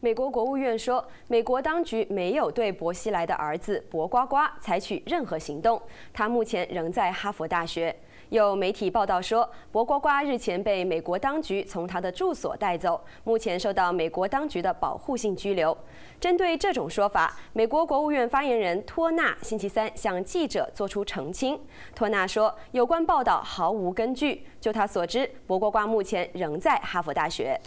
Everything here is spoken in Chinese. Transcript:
美国国务院说，美国当局没有对薄熙来的儿子薄瓜瓜采取任何行动，他目前仍在哈佛大学。有媒体报道说，博瓜瓜日前被美国当局从他的住所带走，目前受到美国当局的保护性拘留。针对这种说法，美国国务院发言人托纳星期三向记者作出澄清。托纳说，有关报道毫无根据，就他所知，博瓜瓜目前仍在哈佛大学。